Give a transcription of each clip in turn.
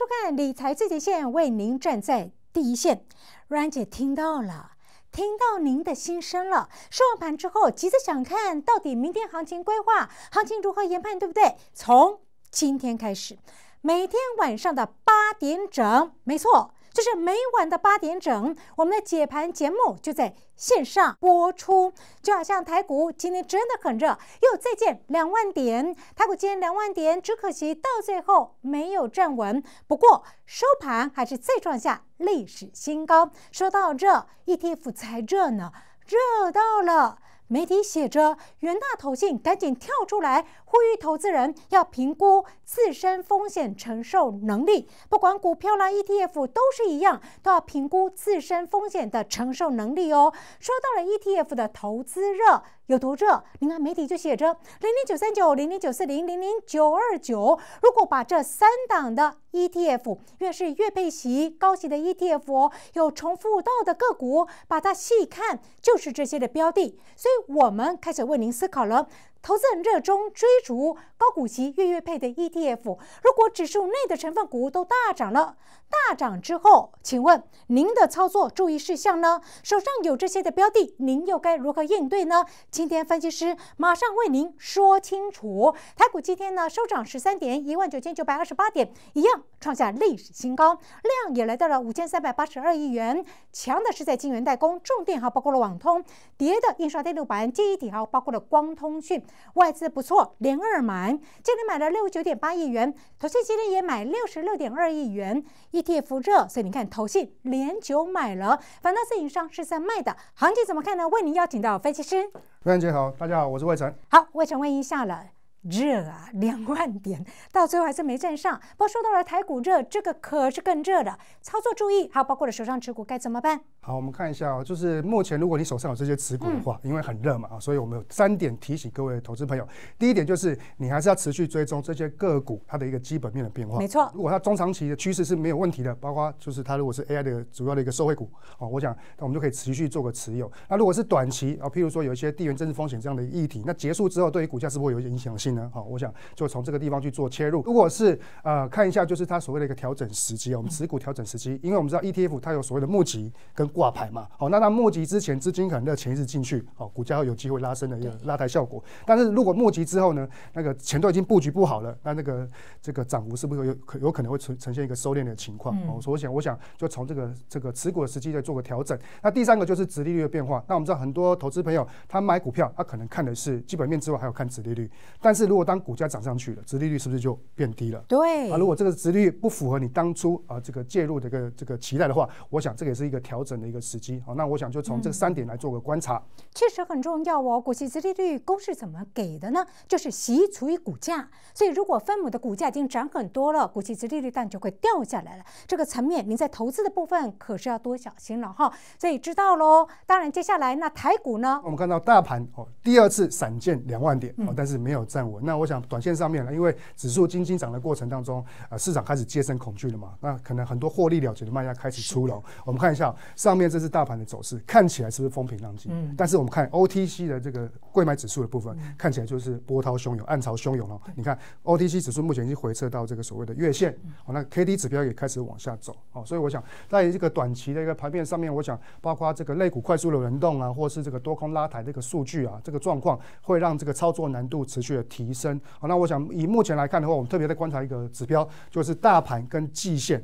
收看理财最前线，为您站在第一线。阮姐听到了，听到您的心声了。收完盘之后，急着想看到底明天行情规划，行情如何研判，对不对？从今天开始，每天晚上的八点整，没错。就是每晚的八点整，我们的解盘节目就在线上播出。就好像台股今天真的很热，又再见两万点，台股见两万点，只可惜到最后没有站稳。不过收盘还是再创下历史新高。说到这，ETF 才热呢，热到了。媒体写着，元大投信赶紧跳出来，呼吁投资人要评估自身风险承受能力。不管股票啦、e t f 都是一样，都要评估自身风险的承受能力哦。说到了 ETF 的投资热，有读者，你看媒体就写着零零九三九、零零九四零、零零九二九，如果把这三档的。ETF 越是越配型高级的 ETF，有重复到的个股，把它细看就是这些的标的，所以我们开始为您思考了。投资人热衷追逐高股息、月月配的 ETF，如果指数内的成分股都大涨了，大涨之后，请问您的操作注意事项呢？手上有这些的标的，您又该如何应对呢？今天分析师马上为您说清楚。台股今天呢收涨十三点一万九千九百二十八点，一样创下历史新高，量也来到了五千三百八十二亿元。强的是在晶圆代工，重电还包括了网通，跌的印刷电路板、记忆底还包括了光通讯。外资不错，连二买，今天买了六十九点八亿元，投信今天也买六十六点二亿元，ETF 热，所以你看投信连九买了，反倒是以上是在卖的，行情怎么看呢？为您邀请到分析师，范小姐好，大家好，我是魏晨，好，魏晨问一下了。热啊，两万点，到最后还是没站上。不过说到了台股热，这个可是更热的，操作注意。还有包括了手上持股该怎么办？好，我们看一下哦，就是目前如果你手上有这些持股的话，因为很热嘛啊，所以我们有三点提醒各位投资朋友。第一点就是你还是要持续追踪这些个股它的一个基本面的变化。没错，如果它中长期的趋势是没有问题的，包括就是它如果是 AI 的主要的一个受惠股，哦，我想那我们就可以持续做个持有。那如果是短期啊，譬如说有一些地缘政治风险这样的议题，那结束之后对于股价是不是有一些影响性？呢？好，我想就从这个地方去做切入。如果是呃看一下，就是它所谓的一个调整时机啊，我们持股调整时机，因为我们知道 ETF 它有所谓的募集跟挂牌嘛。好，那它募集之前资金可能在前一日进去，好，股价会有机会拉升的一个拉抬效果。但是如果募集之后呢，那个前都已经布局不好了，那那个这个涨幅是不是有可有可能会呈呈现一个收敛的情况？哦，所以我想，我想就从这个这个持股的时机再做个调整。那第三个就是指利率的变化。那我们知道很多投资朋友他买股票，他可能看的是基本面之外，还有看指利率，但是。是，如果当股价涨上去了，殖利率是不是就变低了？对，啊，如果这个殖利率不符合你当初啊这个介入的一个这个期待的话，我想这个也是一个调整的一个时机。好，那我想就从这三点来做个观察，确实很重要哦。股息殖利率公式怎么给的呢？就是息除以股价。所以如果分母的股价已经涨很多了，股息殖利率当然就会掉下来了。这个层面您在投资的部分可是要多小心了哈。所以知道喽。当然接下来那台股呢？我们看到大盘哦第二次闪见两万点哦，但是没有站。那我想，短线上面呢，因为指数金金涨的过程当中，啊，市场开始接升恐惧了嘛，那可能很多获利了结的卖家开始出笼。我们看一下上面这是大盘的走势，看起来是不是风平浪静？嗯。但是我们看 OTC 的这个贵买指数的部分，看起来就是波涛汹涌、暗潮汹涌了。你看 OTC 指数目前已经回撤到这个所谓的月线，哦，那 KD 指标也开始往下走，哦，所以我想在这个短期的一个盘面上面，我想包括这个类股快速的轮动啊，或是这个多空拉抬这个数据啊，这个状况会让这个操作难度持续的提。提升好，那我想以目前来看的话，我们特别在观察一个指标，就是大盘跟季线，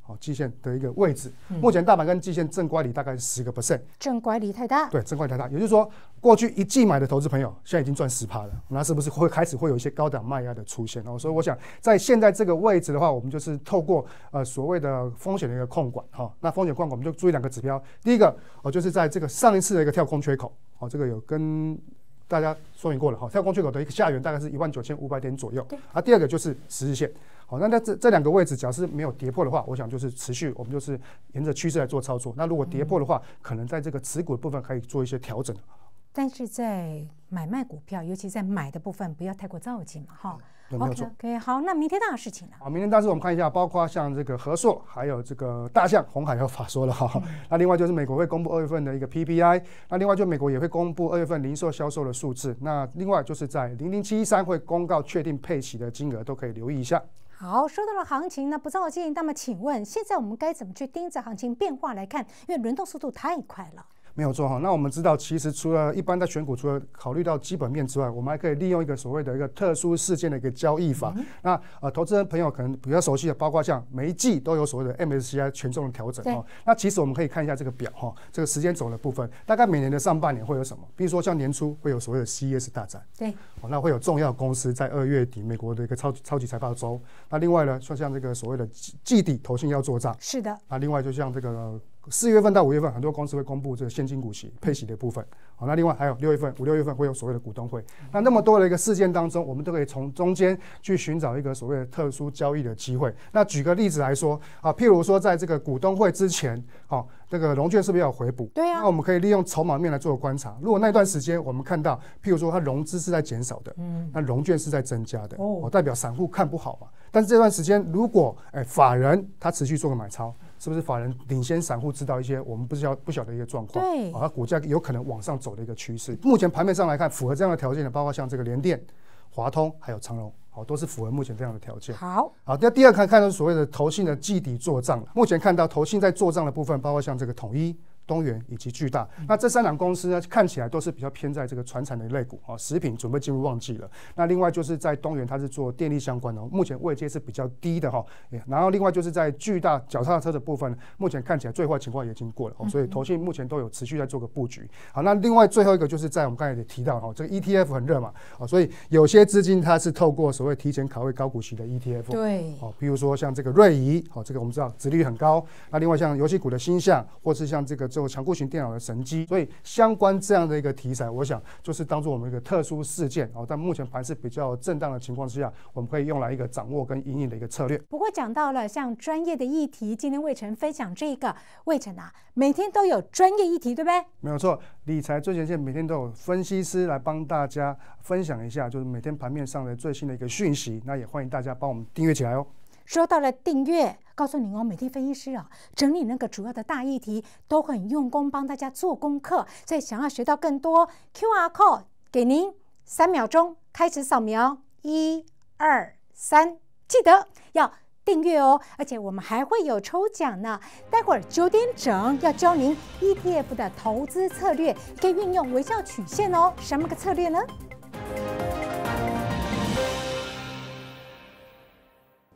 好季线的一个位置。目前大盘跟季线正乖离大概十个 percent，正乖离太大，对，正乖离太大。也就是说，过去一季买的投资朋友，现在已经赚十趴了，那是不是会开始会有一些高档卖压的出现？哦，所以我想在现在这个位置的话，我们就是透过呃所谓的风险的一个控管哈。那风险控管我们就注意两个指标，第一个哦就是在这个上一次的一个跳空缺口，哦这个有跟。大家说明过了哈，跳空缺口的一个下沿大概是一万九千五百点左右，啊，第二个就是十日线，好，那那这这两个位置，假设没有跌破的话，我想就是持续，我们就是沿着趋势来做操作。那如果跌破的话，可能在这个持股的部分可以做一些调整。但是在买卖股票，尤其在买的部分，不要太过着急嘛，哈。OK，OK，好，那明天大事情了。好，明天大事我们看一下，包括像这个和硕，还有这个大象、红海和法说了哈。那另外就是美国会公布二月份的一个 PPI，那另外就美国也会公布二月份零售销售的数字。那另外就是在零零七一三会公告确定配息的金额，都可以留意一下。好，说到了行情呢，不照镜。那么请问现在我们该怎么去盯着行情变化来看？因为轮动速度太快了。没有做哈。那我们知道，其实除了一般在选股，除了考虑到基本面之外，我们还可以利用一个所谓的一个特殊事件的一个交易法。那呃，投资人朋友可能比较熟悉的，包括像每一季都有所谓的 MSCI 权重的调整啊。那其实我们可以看一下这个表哈，这个时间走的部分，大概每年的上半年会有什么？比如说像年初会有所谓的 CES 大战，对。哦，那会有重要公司在二月底美国的一个超超级财报周。那另外呢，像像这个所谓的季季底投信要做账，是的。那另外就像这个。四月份到五月份，很多公司会公布这个现金股息配息的部分。好，那另外还有六月份、五六月份会有所谓的股东会。那那么多的一个事件当中，我们都可以从中间去寻找一个所谓的特殊交易的机会。那举个例子来说，啊，譬如说在这个股东会之前，啊，这个融券是不是要回补？对呀。那我们可以利用筹码面来做观察。如果那段时间我们看到，譬如说它融资是在减少的，嗯，那融券是在增加的，哦，代表散户看不好嘛。但是这段时间如果哎法人他持续做个买超。是不是法人领先散户知道一些我们不知道不晓得一些状况，对，啊，股价有可能往上走的一个趋势。目前盘面上来看，符合这样的条件的，包括像这个联电、华通还有长隆，好，都是符合目前这样的条件。好，好，那第二看看所谓的投信的绩底做账目前看到投信在做账的部分，包括像这个统一。东源以及巨大，那这三档公司呢，看起来都是比较偏在这个船产的类股啊，食品准备进入旺季了。那另外就是在东源，它是做电力相关的，目前位阶是比较低的哈。然后另外就是在巨大脚踏车的部分，目前看起来最坏情况也经过了，所以投信目前都有持续在做个布局。好，那另外最后一个就是在我们刚才也提到哈，这个 ETF 很热嘛，啊，所以有些资金它是透过所谓提前卡位高股息的 ETF。对，哦，譬如说像这个瑞仪，哦，这个我们知道殖率很高。那另外像游戏股的新向，或是像这个。有强固型电脑的神机，所以相关这样的一个题材，我想就是当做我们一个特殊事件哦。但目前盘是比较震荡的情况之下，我们可以用来一个掌握跟引领的一个策略。不过讲到了像专业的议题，今天魏晨分享这个魏晨啊，每天都有专业议题，对不对？没有错，理财最前线每天都有分析师来帮大家分享一下，就是每天盘面上的最新的一个讯息。那也欢迎大家帮我们订阅起来哦。说到了订阅，告诉您哦，每天分析师啊整理那个主要的大议题都很用功，帮大家做功课。所以想要学到更多，QR Code 给您，三秒钟开始扫描，一二三，记得要订阅哦，而且我们还会有抽奖呢。待会儿九点整要教您 ETF 的投资策略，可以运用微笑曲线哦，什么个策略呢？